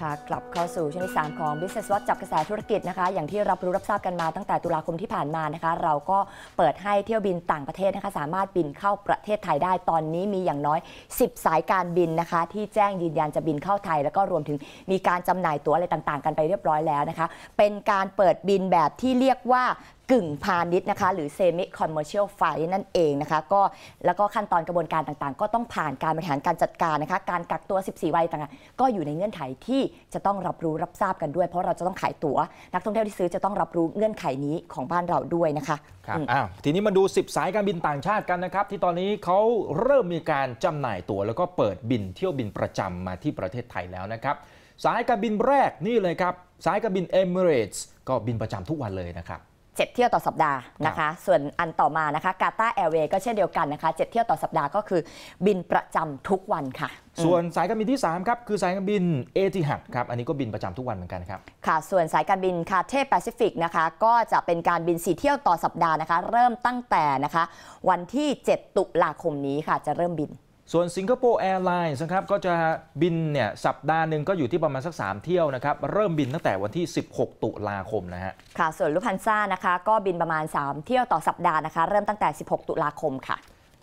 ค่ะกลับเข้าสู่ช่วงที่3ของ Business Watch จับกระแสธุรกิจนะคะ อย่างที่รับรู้รับทราบกันมาตั้งแต่ตุลาคมที่ผ่านมานะคะ เราก็เปิดให้เที่ยวบินต่างประเทศนะคะ สามารถบินเข้าประเทศไทยได้ตอนนี้มีอย่างน้อย 10 สายการบินนะคะ ที่แจ้งยืนยันจะบินเข้าไทย แล้วก็รวมถึงมีการจำหน่ายตั๋วอะไรต่างๆกันไปเรียบร้อยแล้วนะคะ เป็นการเปิดบินแบบที่เรียกว่ากึ่งพาณิชย์นะคะ หรือเซมิคอมเมอร์เชียลไฟนั่นเองนะคะก็แล้วก็ขั้นตอนกระบวนการต่าง ๆ ก็ต้องผ่านการบริหารการจัดการนะคะ การกักตัว 14 วันต่างๆ ก็อยู่ในเงื่อนไขที่จะต้องรับรู้รับทราบกันด้วย เพราะเราจะต้องขายตั๋วนักท่องเที่ยวที่ซื้อจะต้องรับรู้เงื่อนไขนี้ของบ้านเราด้วยนะคะครับอ้าวทีนี้มาดู 10 สายการบินต่างชาติกันนะครับ ที่ตอนนี้เขาเริ่มมีการจำหน่ายตั๋วแล้วก็เปิดบินเที่ยวบินประจำมาที่ประเทศไทยแล้วนะครับ สายการบินแรกนี่เลยครับ สายการบินเอมิเรตส์ก็บินประจำทุกวันเลยนะครับ7เที่ยวต่อสัปดาห์นะคะ ส่วนอันต่อมานะคะกาตาแอร์เวย์ก็เช่นเดียวกันนะคะ 7 เที่ยวต่อสัปดาห์ก็คือบินประจำทุกวันค่ะ ส่วนสายการบินที่ 3ครับ คือสายการบินเอทีฮัดครับอันนี้ก็บินประจำทุกวันเหมือนกันครับ ค่ะ ส่วนสายการบินคาเทแปซิฟิกนะคะก็จะเป็นการบิน4เที่ยวต่อสัปดาห์นะคะ เริ่มตั้งแต่นะคะ วันที่ 7 ตุลาคมนี้ค่ะจะเริ่มบินส่วนสิงคโปร์แอร์ไลน์นะครับก็จะบินเนี่ยสัปดาห์หนึ่งก็อยู่ที่ประมาณสัก 3 เที่ยวนะครับเริ่มบินตั้งแต่วันที่ 16 ตุลาคมนะฮะค่ะส่วนลูพันซ่านะคะก็บินประมาณ 3 เที่ยวต่อสัปดาห์นะคะ เริ่มตั้งแต่ 16 ตุลาคมค่ะ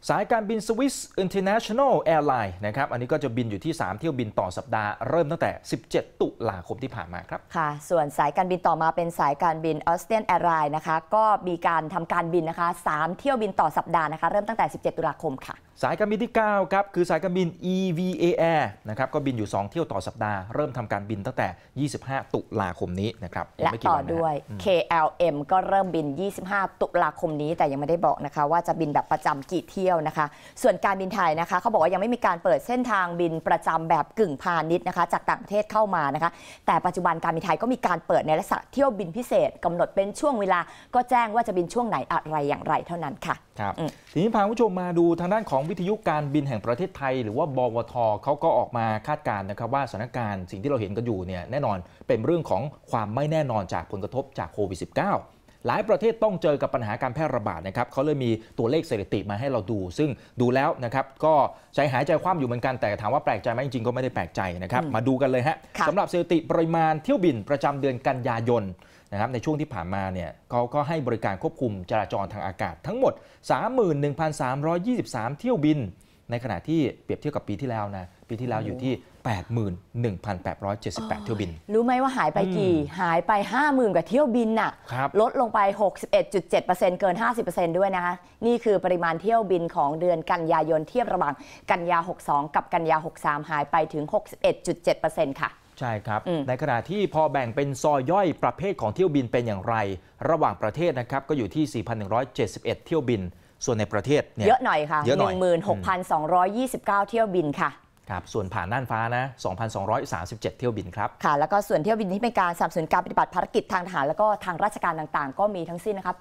สายการบินสวิสอินเตอร์เนชั่นแนลแอร์ไลน์นะครับอันนี้ก็จะบินอยู่ที่ 3 เที่ยวบินต่อสัปดาห์เริ่มตั้งแต่ 17 ตุลาคมที่ผ่านมาครับค่ะส่วนสายการบินต่อมาเป็นสายการบินออสเตรียแอร์ไลน์นะคะก็มีการทำการบินนะคะ3เที่ยวบินต่อสัปดาห์นะคะ เริ่มตั้งแต่17 ตุลาคมค่ะสายการบินที่9ครับคือสายการบิน EVA Air นะครับก็บินอยู่ 2 เที่ยวต่อสัปดาห์ เริ่มทำการบินตั้งแต่ 25 ตุลาคมนี้นะครับและต่อด้วย KLM ก็เริ่มบิน 25 ตุลาคมนี้แต่ยังไม่ได้บอกนะคะว่าจะบินแบบประจำกี่เที่ยวนะคะ ส่วนการบินไทยนะคะเขาบอกว่ายังไม่มีการเปิดเส้นทางบินประจำแบบกึ่งพาณิชย์นะคะ จากต่างประเทศเข้ามานะคะแต่ปัจจุบันการบินไทยก็มีการเปิดในลักษณะเที่ยวบินพิเศษกำหนดเป็นช่วงเวลาก็แจ้งว่าจะบินช่วงไหนอะไรอย่างไรเท่านั้นค่ะครับทีนี้พาผู้ชมมาดูทางด้านของของวิทยุการบินแห่งประเทศไทยหรือว่าบวทเขาก็ออกมาคาดการณ์นะครับว่าสถานการณ์สิ่งที่เราเห็นกันอยู่เนี่ยแน่นอนเป็นเรื่องของความไม่แน่นอนจากผลกระทบจากโควิด -19 หลายประเทศต้องเจอกับปัญหาการแพร่ระบาดนะครับ เขาเลยมีตัวเลขสถิติมาให้เราดู ซึ่งดูแล้วนะครับก็ใจหายใจคว่ำอยู่เหมือนกัน แต่ถามว่าแปลกใจไหมจริง ๆ ก็ไม่ได้แปลกใจนะครับ มาดูกันเลยฮะสำหรับสถิติปริมาณเที่ยวบินประจำเดือนกันยายนนะครับในช่วงที่ผ่านมาเนี่ยเขาก็ให้บริการควบคุมจราจรทางอากาศ ทั้งหมด 31,323 เที่ยวบิน ในขณะที่เปรียบเทียบกับปีที่แล้วนะปีที่แล้วอยู่ที่81,878เที่ยวบิน รู้ไหมว่าหายไปกี่หายไป 50,000กว่าเที่ยวบินน่ะลดลงไป 61.7%เกิน 50%ด้วยนะคะนี่คือปริมาณเที่ยวบินของเดือนกันยายนเทียบระหว่างกันยา 62 กับกันยา 63 หายไปถึง 61.7%ค่ะ ใช่ครับในขณะที่พอแบ่งเป็นซอยย่อยประเภทของเที่ยวบินเป็นอย่างไร ระหว่างประเทศนะครับ ก็อยู่ที่ 4,171 เที่ยวบิน ส่วนในประเทศเนี่ยเยอะหน่อยค่ะ16,229 เที่ยวบินค่ะครับส่วนผ่านน่านฟ้านะ 2,237 เที่ยวบินครับ ค่ะ แล้วก็ส่วนเที่ยวบินที่เป็นการสับสนนการปฏิบัติภารกิจทางทหารแล้วก็ทางราชการต่างๆ ก็มีทั้งสิ้นนะคะ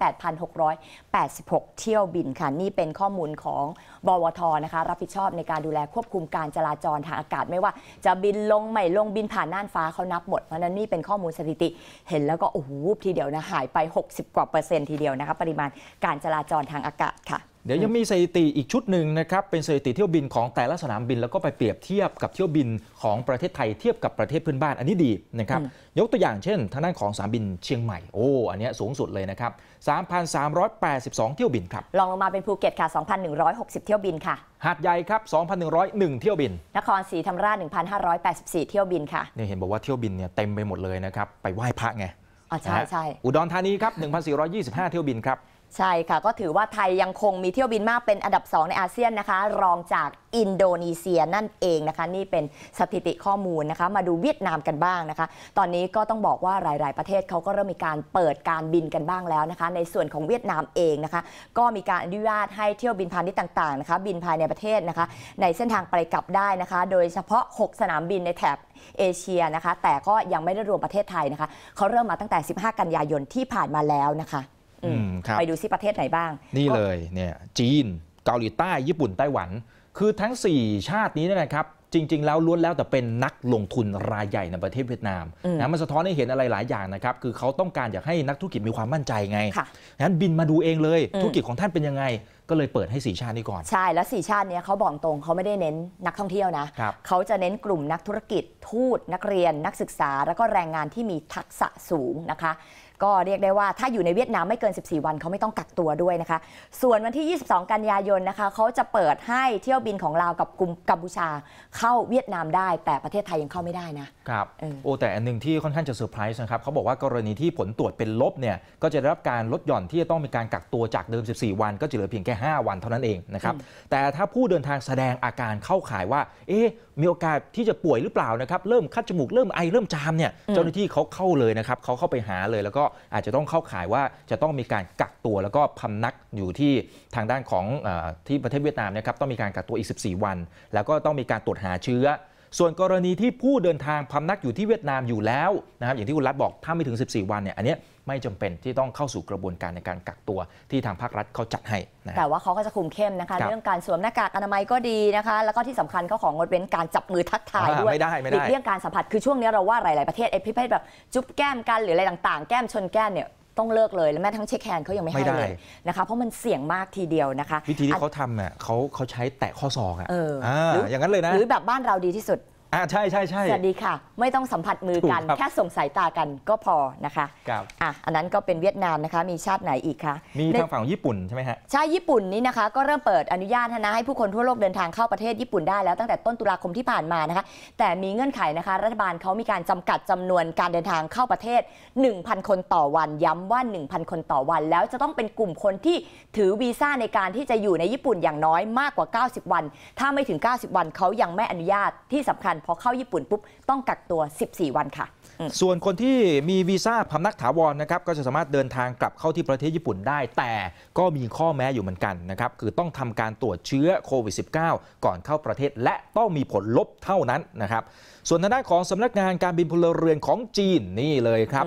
8,686 เที่ยวบินค่ะ นี่เป็นข้อมูลของบวทนะคะ รับผิดชอบในการดูแลควบคุมการจราจรทางอากาศไม่ว่าจะบินลงไม่ลงบินผ่านน่านฟ้าเขานับหมด เพราะนั้นนี่เป็นข้อมูลสถิติ เห็นแล้วก็โอ้โหทีเดียวนะหายไป 60 กว่าเปอร์เซ็นต์ทีเดียวนะคะ ปริมาณการจราจรทางอากาศค่ะเดี๋ยวยังมีสถิติอีกชุดหนึ่งนะครับ เป็นสถิติเที่ยวบินของแต่ละสนามบิน แล้วก็ไปเปรียบเทียบกับเที่ยวบินของประเทศไทยเทียบกับประเทศเพื่อนบ้านอันนี้ดีนะครับยกตัวอย่างเช่นทางด้านของสนามบินเชียงใหม่โอ้อันนี้สูงสุดเลยนะครับ 3,382 เที่ยวบินครับ ลองลงมาเป็นภูเก็ตค่ะ 2,160 เที่ยวบินค่ะหาดใหญ่ครับ 2,101 เที่ยวบินนครศรีธรรมราช 1,584 เที่ยวบินค่ะเนี่ยเห็นบอกว่าเที่ยวบินเนี่ยเต็มไปหมดเลยนะครับไปไหว้พระไงอ๋อใช่ใช่อุดรธานีครับ 1,425 เที่ยวบินครับใช่ค่ะ ก็ถือว่าไทยยังคงมีเที่ยวบินมากเป็นอันดับ 2 ในอาเซียนนะคะ รองจากอินโดนีเซียนั่นเองนะคะ นี่เป็นสถิติข้อมูลนะคะ มาดูเวียดนามกันบ้างนะคะ ตอนนี้ก็ต้องบอกว่า หลายๆ ประเทศเขาก็เริ่มมีการเปิดการบินกันบ้างแล้วนะคะ ในส่วนของเวียดนามเองนะคะ ก็มีการอนุญาตให้เที่ยวบินพาณิชย์ต่าง ๆ นะคะ บินภายในประเทศนะคะ ในเส้นทางไปกลับได้นะคะ โดยเฉพาะ 6 สนามบินในแถบเอเชียนะคะ แต่ก็ยังไม่ได้รวมประเทศไทยนะคะเขาเริ่มมาตั้งแต่ 15 กันยายนที่ผ่านมาแล้วนะคะไปดูซิประเทศไหนบ้าง นี่เลยเนี่ยจีนเกาหลีใต้ญี่ปุ่น ไต้หวัน คือทั้ง 4 ชาตินี้นะครับ จริง ๆ แล้วล้วนแล้ว แต่เป็นนักลงทุนรายใหญ่ในประเทศเวียดนามนะมันสะท้อนให้เห็นอะไรหลายอย่างนะครับคือเขาต้องการอยากให้นักธุรกิจมีความมั่นใจไงนั้นบินมาดูเองเลยธุรกิจของท่านเป็นยังไงก็เลยเปิดให้สีชาตินี้ก่อน ใช่แล้วสีชาตินี้เขาบอกตรงเขาไม่ได้เน้นนักท่องเที่ยวนะ เขาจะเน้นกลุ่มนักธุรกิจทูตนักเรียน นักศึกษา แล้วก็แรงงานที่มีทักษะสูงนะคะก็เรียกได้ว่าถ้าอยู่ในเวียดนามไม่เกิน 14 วันเขาไม่ต้องกักตัวด้วยนะคะ ส่วนวันที่ 22 กันยายนนะคะเขาจะเปิดให้เที่ยวบินของลาวกับกลุ่มกัมพูชาเข้าเวียดนามได้ แต่ประเทศไทยยังเข้าไม่ได้นะครับโอ้แต่อันหนึ่งที่ค่อนข้างจะเซอร์ไพรส์นะครับเขาบอกว่ากรณีที่ผลตรวจเป็นลบเนี่ยก็จะได้รับการลดหย่อนที่จะต้องมีการกักตัวจากเดิม 14 วัน ก็จะเหลือเพียงแค่ 5 วันเท่านั้นเองนะครับแต่ถ้าผู้เดินทางแสดงอาการเข้าข่ายว่า เอ๊ะมีโอกาสที่จะป่วยหรือเปล่านะครับเริ่มคัดจมูกเริ่มไอเริ่มจามเนี่ยเจ้าหน้าที่เขาเข้าเลยนะครับเขาเข้าไปหาเลยแล้วก็ก็อาจจะต้องเข้าข่ายว่าจะต้องมีการกักตัวแล้วก็พำนักอยู่ที่ทางด้านของที่ประเทศเวียดนามนะครับต้องมีการกักตัวอีก 14 วัน แล้วก็ต้องมีการตรวจหาเชื้อส่วนกรณีที่ผู้เดินทางพำนักอยู่ที่เวียดนามอยู่แล้วนะครับอย่างที่คุณรัฐบอกถ้าไม่ถึง 14 วันเนี่ยอันนี้ไม่จำเป็นที่ต้องเข้าสู่กระบวนการในการกักตัวที่ทางภาครัฐเขาจัดให้นะแต่ว่าเขาก็จะคุมเข้มนะคะเรื่องการสวมหน้ากากอนามัยก็ดีนะคะแล้วก็ที่สำคัญเขาของงดเว้นการจับมือทักทายด้วยไไไมม่ด้หลีกเรื่องการสัมผัสคือช่วงนี้เราว่าหลาย ๆ ประเทศไอพิเพทแบบ จุ๊บแก้มกันหรืออะไรต่าง ๆ แก้มชนแก้มเนี่ยต้องเลิกเลย แล้วแม้ทั้งเช็คแฮนด์เขายังไม่ให้เลยนะคะเพราะมันเสี่ยงมากทีเดียวนะคะ วิธีที่เขาทำเี่ยเขาเขาใช้แตะข้อศอกอ่ะเอออย่างนั้นเลยนะ หรือแบบบ้านเราดีที่สุดอ่าใช่ใช่ใช่สวัสดีค่ะ ไม่ต้องสัมผัสมือกัน แค่ส่งสายตากันก็พอนะคะครับอ่ะอันนั้นก็เป็นเวียดนามนะคะมีชาติไหนอีกคะ มีทางฝั่งญี่ปุ่นใช่ไหมฮะใช่ ญี่ปุ่นนี่นะคะก็เริ่มเปิดอนุญาตนะให้ผู้คนทั่วโลกเดินทางเข้าประเทศญี่ปุ่นได้แล้วตั้งแต่ต้นตุลาคมที่ผ่านมานะคะแต่มีเงื่อนไขนะคะ รัฐบาลเขามีการจำกัดจำนวนการเดินทางเข้าประเทศ 1,000 คนต่อวัน ย้ำว่า 1,000 คนต่อวัน แล้วจะต้องเป็นกลุ่มคนที่ถือวีซ่าในการที่จะอยู่ในญี่ปุ่นอย่างน้อยมากกว่า 90 วัน ถ้าไม่ถึง 90 วันเขายังไม่อนุญาตที่สำคัญพอเข้าญี่ปุ่นปุ๊บต้องกักตัว 14 วันค่ะ ส่วนคนที่มีวีซ่าพำนักถาวรนะครับก็จะสามารถเดินทางกลับเข้าที่ประเทศญี่ปุ่นได้แต่ก็มีข้อแม้อยู่เหมือนกันนะครับคือต้องทำการตรวจเชื้อโควิด -19 ก่อนเข้าประเทศ และต้องมีผลลบเท่านั้นนะครับส่วนทางด้านของสำนักงานการบินพลเรือนของจีนนี่เลยครับ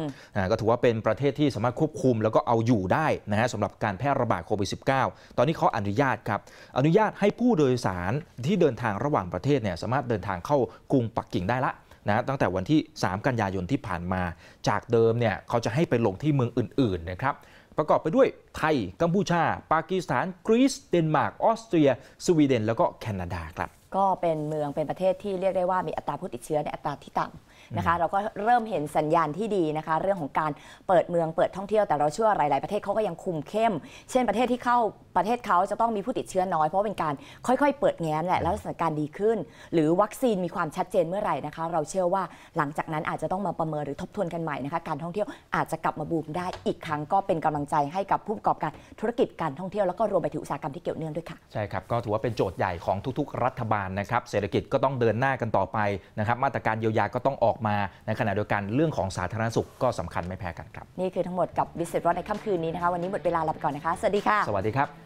ก็ถือว่าเป็นประเทศที่สามารถควบคุม แล้วก็เอาอยู่ได้นะฮะสำหรับการแพร่ระบาดโควิด -19 ตอนนี้เขาอนุญาตครับ อนุญาตให้ผู้โดยสารที่เดินทางระหว่างประเทศเนี่ยสามารถเดินทางเข้ากรุงปักกิ่งได้ละนะ ตั้งแต่วันที่ 3 กันยายนที่ผ่านมา จากเดิมเนี่ยเขาจะให้ไปลงที่เมืองอื่น ๆ นะครับ ประกอบไปด้วยไทยกัมพูชา ปากีสถานกรีซเดนมาร์ก ออสเตรีย สวีเดน แล้วก็แคนาดาครับ ก็เป็นเมืองเป็นประเทศที่เรียกได้ว่ามีอัตราผู้ติดเชื้อในอัตราที่ต่ำนะคะเราก็เริ่มเห็นสัญญาณที่ดีนะคะเรื่องของการเปิดเมืองเปิดท่องเที่ยวแต่เราเชื่อหลายๆประเทศเขาก็ยังคุมเข้ม เช่นประเทศที่เข้าประเทศเขาจะต้องมีผู้ติดเชื้อน้อยเพราะเป็นการค่อยๆเปิดแง้มแหละแล้วสถานการณ์ดีขึ้น หรือวัคซีนมีความชัดเจนเมื่อไหร่นะคะเราเชื่อว่าหลังจากนั้นอาจจะต้องมาประเมินหรือทบทวนกันใหม่นะคะการท่องเที่ยวอาจจะกลับมาบูมได้อีกครั้งก็เป็นกำลังใจให้กับผู้ประกอบการธุรกิจการท่องเที่ยวแล้วก็รวมไปถึงอุตสาหกรรมที่เกี่ยวเนื่องด้วยค่ะใช่ครับก็ถือว่าเป็นโจทย์ใหญ่ของทุกๆรัฐบาลนะครับ เศรษฐกิจก็ต้องเดินหน้ากันต่อไปนะครับมาตรการเยียวยาก็ต้องออกอกมาในขณะเดียวกันเรื่องของสาธารณสุขก็สำคัญไม่แพ้กันครับ นี่คือทั้งหมดกับวิสิตรอดในค่ำคืนนี้นะคะ วันนี้หมดเวลาลาไปก่อนนะคะ สวัสดีค่ะ สวัสดีครับ